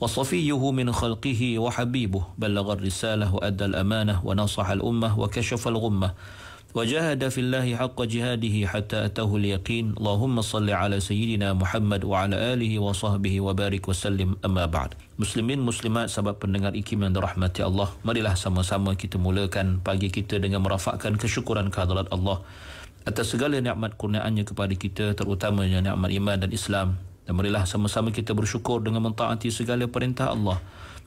وصفيه من خلقه وحبيبه بلغ الرسالة وأدى الأمانة ونصح الأمة وكشف الغمة وجاهد في الله حق جهاده حتى أتاه اليقين اللهم صل على سيدنا محمد وعلى آله وصحبه وبارك وسلم أما بعد Muslimin muslimat sahabat pendengar ikim yang dirahmati Allah marilah sama-sama kita mulakan pagi kita dengan merafakkan kesyukuran kehadirat Allah atas segala nikmat kurniaannya kepada kita terutamanya nikmat iman dan Islam dan marilah sama-sama kita bersyukur dengan mentaati segala perintah Allah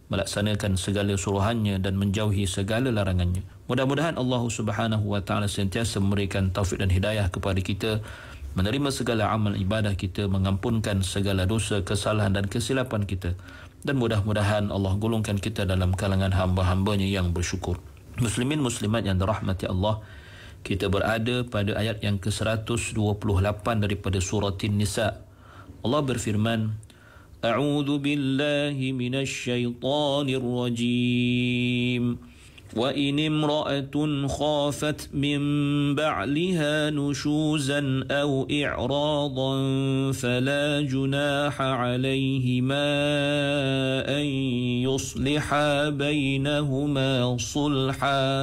melaksanakan segala suruhannya dan menjauhi segala larangannya. Mudah-mudahan Allah Subhanahu wa taala sentiasa memberikan taufik dan hidayah kepada kita menerima segala amal ibadah kita, mengampunkan segala dosa, kesalahan dan kesilapan kita. Dan mudah-mudahan Allah golongkan kita dalam kalangan hamba-hambanya yang bersyukur. Muslimin muslimat yang dirahmati Allah, kita berada pada ayat yang ke-128 daripada surah An-Nisa' Allah berfirman, A'udzu billahi minasyaitonir rajim. وإن امرأة خافت من بعلها نشوزا أو إعراضا فلا جناح عليهما أن يصلحا بينهما صلحا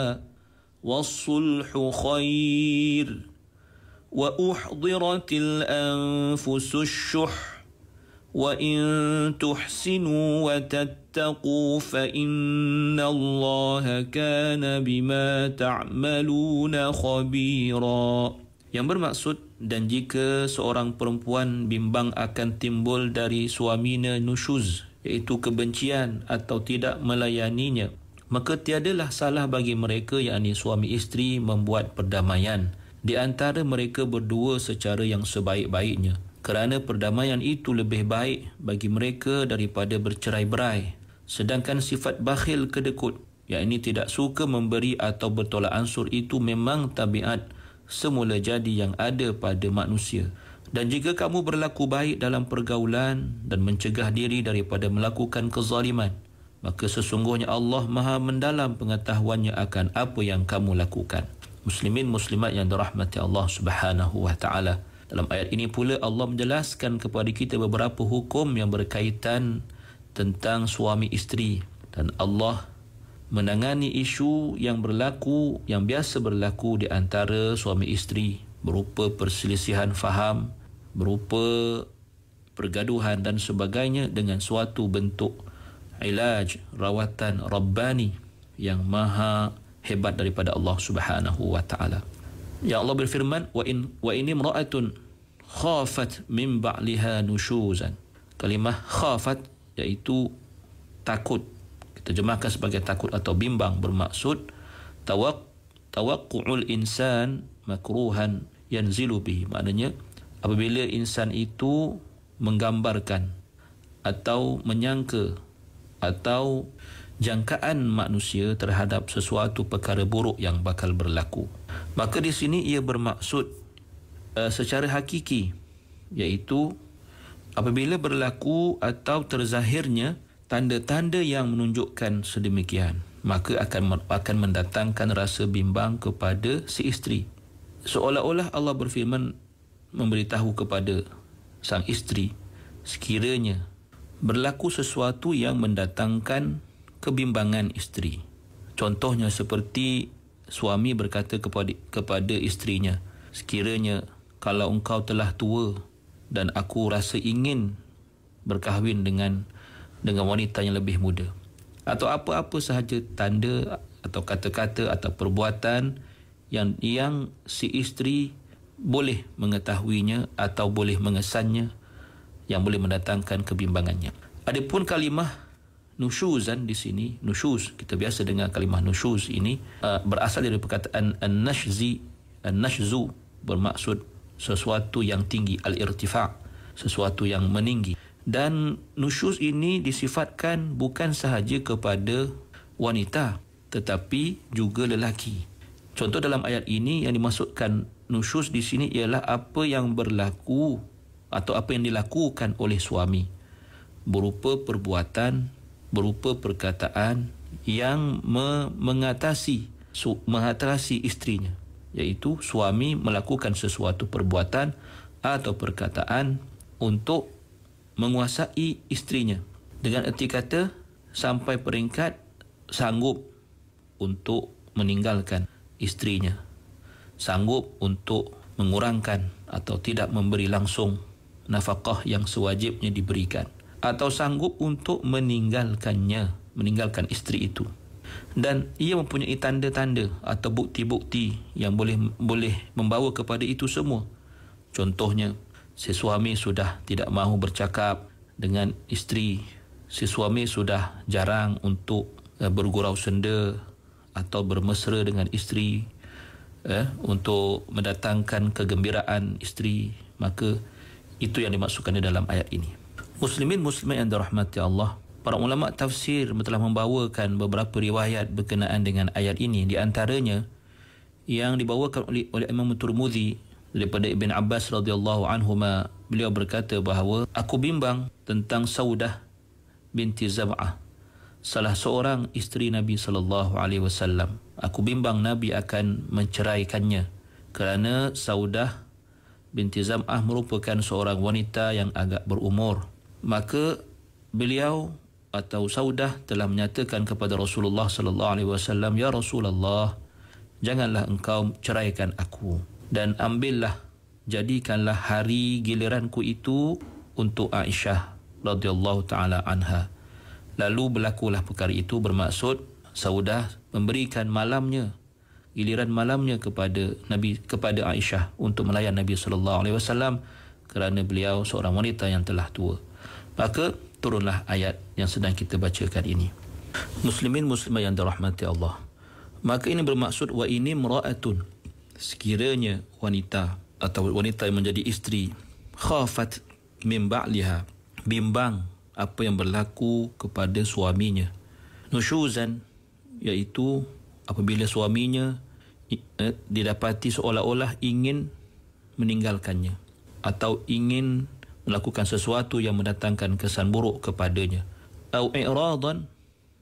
والصلح خير ۖ وأحضرت الأنفس الشح وإن تحسنوا وتتقوا فإن الله كان بما تعملون خبيرا Yang bermaksud dan jika seorang perempuan bimbang akan timbul dari suaminya nusyuz iaitu kebencian atau tidak melayaninya maka tiadalah salah bagi mereka yakni suami isteri membuat perdamaian di antara mereka berdua secara yang sebaik-baiknya kerana perdamaian itu lebih baik bagi mereka daripada bercerai-berai sedangkan sifat bakhil kedekut yakni tidak suka memberi atau bertolak ansur itu memang tabiat semula jadi yang ada pada manusia dan jika kamu berlaku baik dalam pergaulan dan mencegah diri daripada melakukan kezaliman maka sesungguhnya Allah Maha mendalam pengetahuannya akan apa yang kamu lakukan muslimin muslimat yang dirahmati Allah Subhanahu wa taala. Dalam ayat ini pula Allah menjelaskan kepada kita beberapa hukum yang berkaitan tentang suami isteri dan Allah menangani isu yang berlaku yang biasa berlaku di antara suami isteri berupa perselisihan faham berupa pergaduhan dan sebagainya dengan suatu bentuk ilaj rawatan rabbani yang maha hebat daripada Allah Subhanahu wa taala. Ya Allah berfirman wa in wa ini mra'atun khafat min ba'liha nushuzan. Kalimah khafat iaitu takut. Kita jemahkan sebagai takut atau bimbang bermaksud tawak tawaqqu'ul insan makruhan yanzilu bi. Maknanya apabila insan itu menggambarkan atau menyangka atau jangkaan manusia terhadap sesuatu perkara buruk yang bakal berlaku. Maka di sini ia bermaksud uh, secara hakiki iaitu apabila berlaku atau terzahirnya tanda-tanda yang menunjukkan sedemikian maka akan akan mendatangkan rasa bimbang kepada si isteri seolah-olah Allah berfirman memberitahu kepada sang isteri sekiranya berlaku sesuatu yang mendatangkan kebimbangan isteri. Contohnya seperti suami berkata kepada kepada isterinya, sekiranya kalau engkau telah tua dan aku rasa ingin berkahwin dengan dengan wanita yang lebih muda. Atau apa-apa sahaja tanda atau kata-kata atau perbuatan yang yang si isteri boleh mengetahuinya atau boleh mengesannya yang boleh mendatangkan kebimbangannya. Adapun kalimah nushuzan di sini nushuz kita biasa dengar kalimah nushuz ini uh, berasal dari perkataan an-nashzi an-nashzu bermaksud sesuatu yang tinggi al-irtifa sesuatu yang meninggi dan nushuz ini disifatkan bukan sahaja kepada wanita tetapi juga lelaki contoh dalam ayat ini yang dimaksudkan nushuz di sini ialah apa yang berlaku atau apa yang dilakukan oleh suami berupa perbuatan berupa perkataan yang me- mengatasi su- mengatasi istrinya iaitu suami melakukan sesuatu perbuatan atau perkataan untuk menguasai istrinya dengan erti kata sampai peringkat sanggup untuk meninggalkan istrinya sanggup untuk mengurangkan atau tidak memberi langsung nafkah yang sewajibnya diberikan atau sanggup untuk meninggalkannya, meninggalkan isteri itu. Dan ia mempunyai tanda-tanda atau bukti-bukti yang boleh boleh membawa kepada itu semua. Contohnya, si suami sudah tidak mahu bercakap dengan isteri. Si suami sudah jarang untuk eh, bergurau senda atau bermesra dengan isteri eh, untuk mendatangkan kegembiraan isteri. Maka itu yang dimaksudkan dalam ayat ini. Muslimin muslimat yang dirahmati Allah. Para ulama tafsir telah membawakan beberapa riwayat berkenaan dengan ayat ini di antaranya yang dibawakan oleh, oleh Imam Turmudi daripada Ibn Abbas radhiyallahu anhuma beliau berkata bahawa aku bimbang tentang Saudah binti Zam'ah salah seorang isteri Nabi sallallahu alaihi wasallam aku bimbang Nabi akan menceraikannya kerana Saudah binti Zam'ah merupakan seorang wanita yang agak berumur maka beliau atau Saudah telah menyatakan kepada Rasulullah sallallahu alaihi wasallam ya Rasulullah janganlah engkau ceraikan aku dan ambillah jadikanlah hari giliranku itu untuk Aisyah radhiyallahu taala anha lalu berlakulah perkara itu bermaksud Saudah memberikan malamnya giliran malamnya kepada Nabi kepada Aisyah untuk melayan Nabi sallallahu alaihi wasallam kerana beliau seorang wanita yang telah tua maka turunlah ayat yang sedang kita bacakan ini muslimin muslimah yang dirahmati Allah maka ini bermaksud wa ini mraatun sekiranya wanita atau wanita yang menjadi isteri khafat min ba'liha bimbang apa yang berlaku kepada suaminya nushuzan iaitu apabila suaminya eh, didapati seolah-olah ingin meninggalkannya atau ingin melakukan sesuatu yang mendatangkan kesan buruk kepadanya au i'radan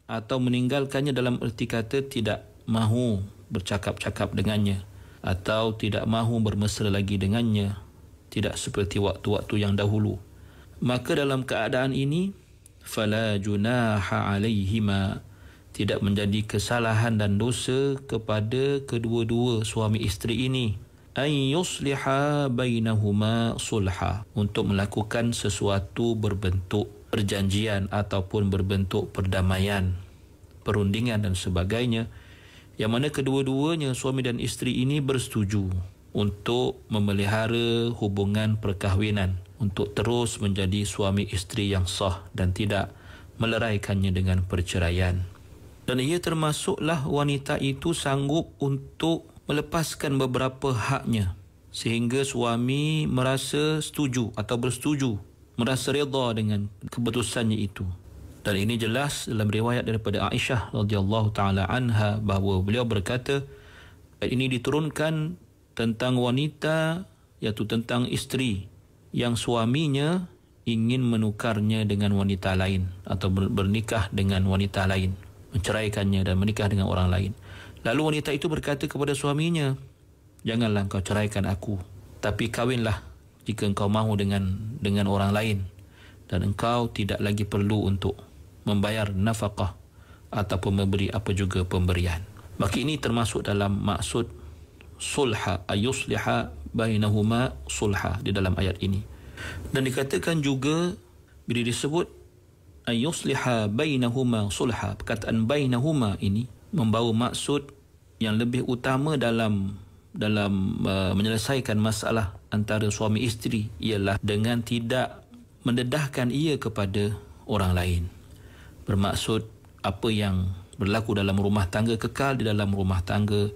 atau meninggalkannya dalam erti kata tidak mahu bercakap-cakap dengannya atau tidak mahu bermesra lagi dengannya tidak seperti waktu-waktu yang dahulu maka dalam keadaan ini fala junaha alaihima tidak menjadi kesalahan dan dosa kepada kedua-dua suami isteri ini an yusliha bainahuma sulha untuk melakukan sesuatu berbentuk perjanjian ataupun berbentuk perdamaian perundingan dan sebagainya yang mana kedua-duanya suami dan isteri ini bersetuju untuk memelihara hubungan perkahwinan untuk terus menjadi suami isteri yang sah dan tidak meleraikannya dengan perceraian dan ia termasuklah wanita itu sanggup untuk melepaskan beberapa haknya sehingga suami merasa setuju atau bersetuju merasa redha dengan keputusannya itu dan ini jelas dalam riwayat daripada Aisyah radhiyallahu taala anha bahawa beliau berkata ini diturunkan tentang wanita iaitu tentang isteri yang suaminya ingin menukarnya dengan wanita lain atau bernikah dengan wanita lain menceraikannya dan menikah dengan orang lain Lalu wanita itu berkata kepada suaminya, "Janganlah kau ceraikan aku, tapi kawinlah jika engkau mahu dengan dengan orang lain dan engkau tidak lagi perlu untuk membayar nafkah ataupun memberi apa juga pemberian." Maka ini termasuk dalam maksud sulha ayusliha bainahuma sulha di dalam ayat ini. Dan dikatakan juga bila disebut ayusliha bainahuma sulha perkataan bainahuma ini membawa maksud yang lebih utama dalam dalam uh, menyelesaikan masalah antara suami isteri ialah dengan tidak mendedahkan ia kepada orang lain bermaksud apa yang berlaku dalam rumah tangga kekal di dalam rumah tangga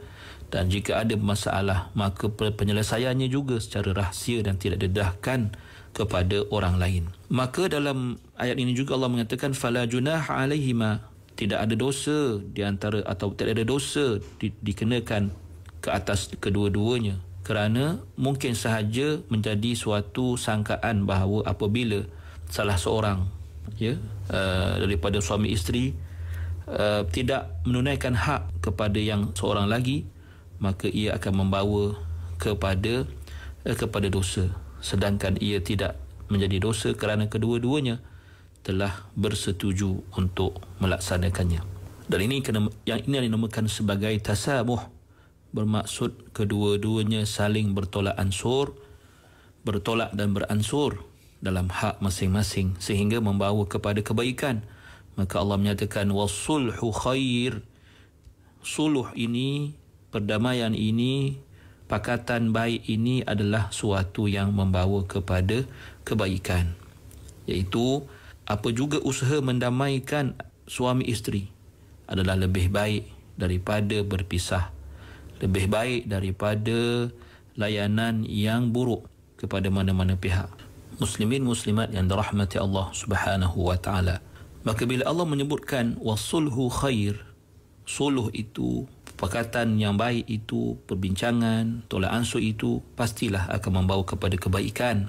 dan jika ada masalah maka penyelesaiannya juga secara rahsia dan tidak dedahkan kepada orang lain maka dalam ayat ini juga Allah mengatakan fala junah alaihima tidak ada dosa di antara atau tidak ada dosa di, dikenakan ke atas kedua-duanya kerana mungkin sahaja menjadi suatu sangkaan bahawa apabila salah seorang ya uh, daripada suami isteri uh, tidak menunaikan hak kepada yang seorang lagi maka ia akan membawa kepada uh, kepada dosa sedangkan ia tidak menjadi dosa kerana kedua-duanya telah bersetuju untuk melaksanakannya. Dan ini kena, yang ini dinamakan sebagai tasamuh bermaksud kedua-duanya saling bertolak ansur bertolak dan beransur dalam hak masing-masing sehingga membawa kepada kebaikan maka Allah menyatakan wasulhu khair suluh ini perdamaian ini pakatan baik ini adalah suatu yang membawa kepada kebaikan yaitu apa juga usaha mendamaikan suami isteri adalah lebih baik daripada berpisah lebih baik daripada layanan yang buruk kepada mana-mana pihak muslimin muslimat yang dirahmati Allah Subhanahu wa taala maka bila Allah menyebutkan wasulhu khair suluh itu perkataan yang baik itu perbincangan tolak ansur itu pastilah akan membawa kepada kebaikan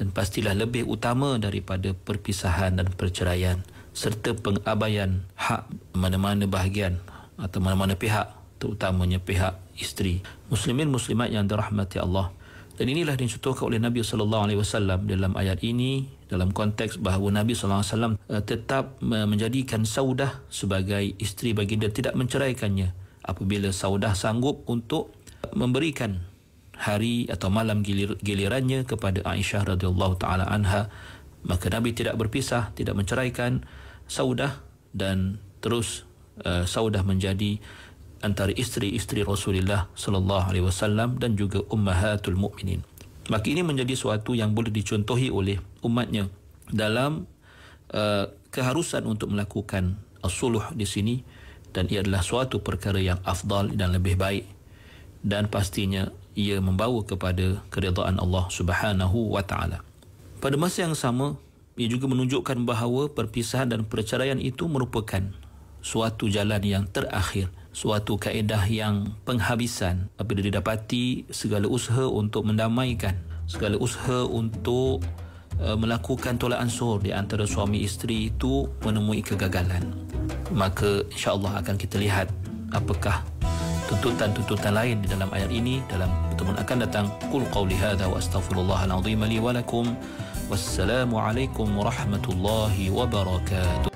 dan pastilah lebih utama daripada perpisahan dan perceraian serta pengabaian hak mana-mana bahagian atau mana-mana pihak terutamanya pihak isteri muslimin muslimat yang dirahmati Allah dan inilah yang dicontohkan oleh Nabi sallallahu alaihi wasallam dalam ayat ini dalam konteks bahawa Nabi sallallahu alaihi wasallam eh, tetap menjadikan saudah sebagai isteri baginda tidak menceraikannya apabila saudah sanggup untuk memberikan hari atau malam gilir, gilirannya kepada Aisyah radhiyallahu taala anha maka Nabi tidak berpisah tidak menceraikan Saudah dan terus uh, Saudah menjadi antara isteri-isteri Rasulullah sallallahu alaihi wasallam dan juga ummahatul mukminin maka ini menjadi suatu yang boleh dicontohi oleh umatnya dalam uh, keharusan untuk melakukan as-suluh di sini dan ia adalah suatu perkara yang afdal dan lebih baik dan pastinya ia membawa kepada keredaan Allah Subhanahu wa taala. Pada masa yang sama, ia juga menunjukkan bahawa perpisahan dan perceraian itu merupakan suatu jalan yang terakhir, suatu kaedah yang penghabisan apabila didapati segala usaha untuk mendamaikan, segala usaha untuk eh, melakukan tolak ansur di antara suami isteri itu menemui kegagalan. Maka insya-Allah akan kita lihat apakah tuntutan-tuntutan lain di dalam ayat ini dalam pertemuan akan datang qul qawli hadza wa astaghfirullahal azim li wa lakum wassalamu alaikum warahmatullahi wabarakatuh